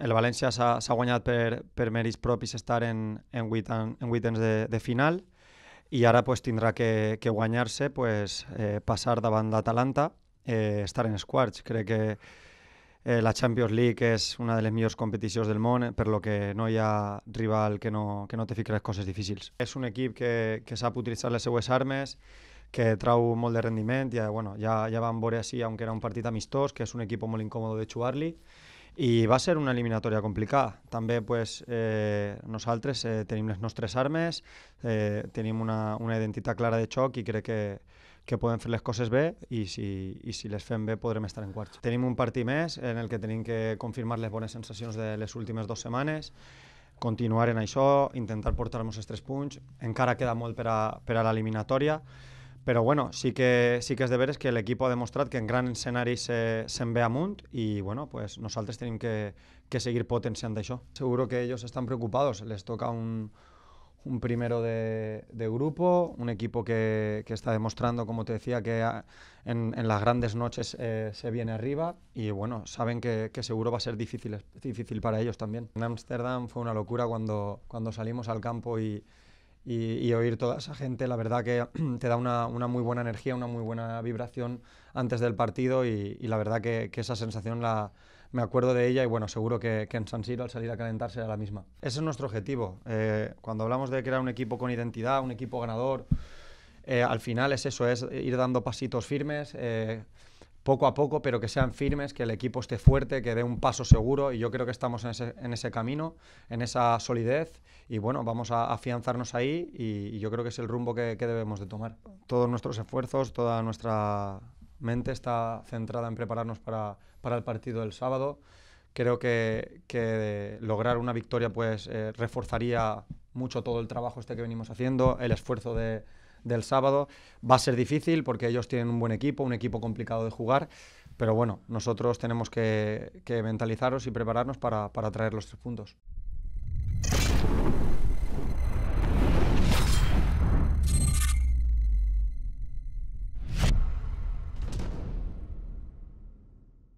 El València s'ha guanyat per, per mèrits propis estar en, en, vuit, en anys de, de final i ara pues, tindrà que, que guanyar-se pues, eh, passar davant d'Atalanta, eh, estar en esquarts. quarts. Crec que eh, la Champions League és una de les millors competicions del món, per lo que no hi ha rival que no, que no te fiqui les coses difícils. És un equip que, que sap utilitzar les seues armes, que trau molt de rendiment, ja, bueno, ja, ja vam veure així, aunque era un partit amistós, que és un equip molt incòmode de jugar-li, i va ser una eliminatòria complicada. També pues, eh, nosaltres eh, tenim les nostres armes, eh, tenim una, una identitat clara de xoc i crec que, que podem fer les coses bé i si, i si les fem bé podrem estar en quarts. Tenim un partit més en el que tenim que confirmar les bones sensacions de les últimes dues setmanes, continuar en això, intentar portar-nos els tres punts. Encara queda molt per a, per a l'eliminatòria, Pero bueno, sí que, sí que es de veres que el equipo ha demostrado que en gran escenarios se ve Munt y bueno, pues nosotros tenemos que, que seguir potenciando eso. Seguro que ellos están preocupados, les toca un, un primero de, grupo, un equipo que, que, está demostrando, como te decía, que en, en las grandes noches eh, se viene arriba y bueno, saben que, que, seguro va a ser difícil, difícil para ellos también. En Ámsterdam fue una locura cuando, cuando salimos al campo y, y, oír toda esa gente, la verdad que te da una, una, muy buena energía, una muy buena vibración antes del partido y, la verdad que, esa sensación la, me acuerdo de ella y bueno, seguro que, en San Siro al salir a calentarse será la misma. Ese es nuestro objetivo. Eh, cuando hablamos de crear un equipo con identidad, un equipo ganador, eh, al final es eso, es ir dando pasitos firmes. Eh, poco a poco, pero que sean firmes, que el equipo esté fuerte, que dé un paso seguro y yo creo que estamos en ese, en ese camino, en esa solidez y bueno, vamos a afianzarnos ahí y, yo creo que es el rumbo que, que, debemos de tomar. Todos nuestros esfuerzos, toda nuestra mente está centrada en prepararnos para, para el partido del sábado. Creo que, que lograr una victoria pues eh, reforzaría mucho todo el trabajo este que venimos haciendo, el esfuerzo de, del sábado. Va a ser difícil porque ellos tienen un buen equipo, un equipo complicado de jugar, pero bueno, nosotros tenemos que, que mentalizaros y prepararnos para, para traer los tres puntos.